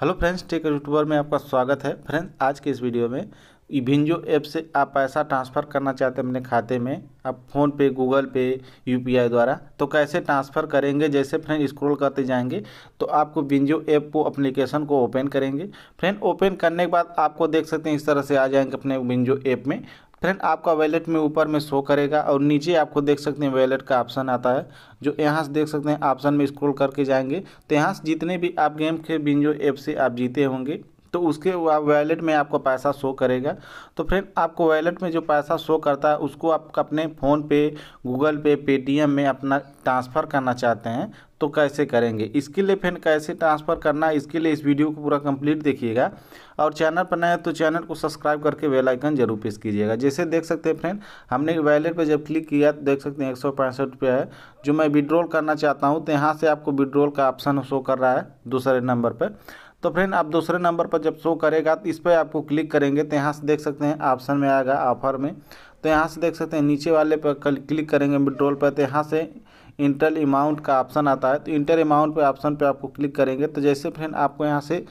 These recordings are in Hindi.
हेलो फ्रेंड्स टेक यूट्यूबर में आपका स्वागत है फ्रेंड्स आज के इस वीडियो में इभिंजो ऐप से आप पैसा ट्रांसफ़र करना चाहते हैं अपने खाते में आप फ़ोन पे गूगल पे यूपीआई द्वारा तो कैसे ट्रांसफ़र करेंगे जैसे फ्रेंड स्क्रॉल करते जाएंगे तो आपको बिंजो ऐप को अप्लीकेशन को ओपन करेंगे फ्रेंड ओपन करने के बाद आपको देख सकते हैं इस तरह से आ जाएंगे अपने विंजो ऐप में फ्रेंड आपका वैलेट में ऊपर में शो करेगा और नीचे आपको देख सकते हैं वैलेट का ऑप्शन आता है जो यहाँ से देख सकते हैं ऑप्शन में स्क्रॉल करके जाएंगे तो यहाँ से जितने भी आप गेम के बिंजो ऐप से आप जीते होंगे तो उसके वैलेट में आपको पैसा शो करेगा तो फ्रेंड आपको वैलेट में जो पैसा शो करता है उसको आप अपने फ़ोन पे गूगल पे पेटीएम में अपना ट्रांसफ़र करना चाहते हैं तो कैसे करेंगे इसके लिए फ्रेंड कैसे ट्रांसफ़र करना है इसके लिए इस वीडियो को पूरा कंप्लीट देखिएगा और चैनल पर नए हैं तो चैनल को सब्सक्राइब करके वेलाइकन आइकन जरूर प्रेस कीजिएगा जैसे देख सकते हैं फ्रेंड हमने वैलेट पर जब क्लिक किया तो देख सकते हैं एक सौ पैंसठ रुपया है जो मैं विड्रॉल करना चाहता हूँ तो यहाँ से आपको विड्रॉल का ऑप्शन शो कर रहा है दूसरे नंबर पर तो फ्रेंड आप दूसरे नंबर पर जब शो करेगा तो इस पर आपको क्लिक करेंगे तो यहाँ से देख सकते हैं ऑप्शन में आएगा ऑफर में तो यहाँ से देख सकते हैं नीचे वाले पर क्लिक करेंगे विड्रोल पर तो यहाँ से इंटर अमाउंट का ऑप्शन आता है तो इंटर अमाउंट पे ऑप्शन पे आपको क्लिक करेंगे तो जैसे फ्रेंड आपको यहाँ से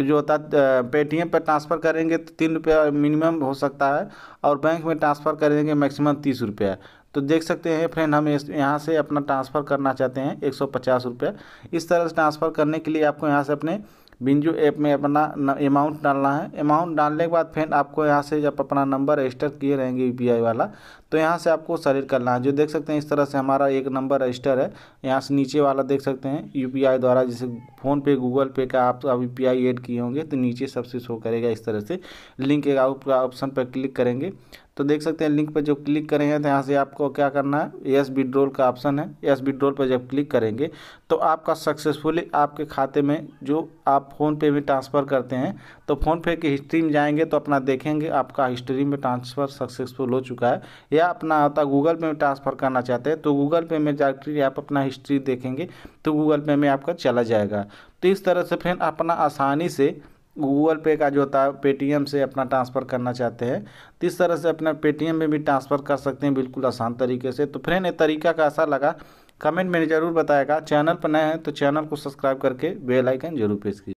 जो होता है पेटीएम पर ट्रांसफ़र करेंगे तो तीन रुपया मिनिमम हो सकता है और बैंक में ट्रांसफ़र करेंगे मैक्सिमम तीस रुपया तो देख सकते हैं फ्रेंड हम यहाँ से अपना ट्रांसफ़र करना चाहते हैं एक सौ पचास रुपया इस तरह से ट्रांसफ़र करने के लिए आपको यहाँ से अपने बिंजू ऐप में अपना अमाउंट डालना है अमाउंट डालने के बाद फिर आपको यहाँ से जब अपना नंबर रजिस्टर किए रहेंगे यू वाला तो यहाँ से आपको सलेक्ट करना है जो देख सकते हैं इस तरह से हमारा एक नंबर रजिस्टर है यहाँ से नीचे वाला देख सकते हैं यू द्वारा जैसे फ़ोनपे गूगल पे का आप अब यू ऐड किए होंगे तो नीचे सबसे शो करेगा इस तरह से लिंक एक ऑप्शन पर क्लिक करेंगे तो देख सकते हैं लिंक पर जो क्लिक करेंगे तो यहाँ से आपको क्या करना है यस विड्रोल का ऑप्शन है यस विड्रोल पर जब क्लिक करेंगे तो आपका सक्सेसफुली आपके खाते में जो आप फ़ोन पे में ट्रांसफ़र करते हैं तो फ़ोनपे की हिस्ट्री में जाएंगे तो अपना देखेंगे आपका हिस्ट्री में ट्रांसफ़र सक्सेसफुल हो चुका है या अपना होता गूगल पे में ट्रांसफ़र करना चाहते हैं तो गूगल पे में जाकर आप अपना हिस्ट्री देखेंगे तो गूगल पे में आपका चला जाएगा तो इस तरह से फिर अपना आसानी से गूगल पे का जो होता है पेटीएम से अपना ट्रांसफ़र करना चाहते हैं तो इस तरह से अपना पेटीएम में भी ट्रांसफ़र कर सकते हैं बिल्कुल आसान तरीके से तो फ्रेंड ये तरीका कैसा लगा कमेंट में ज़रूर बताएगा चैनल पर नए हैं तो चैनल को सब्सक्राइब करके बेल आइकन जरूर प्रेस कीजिए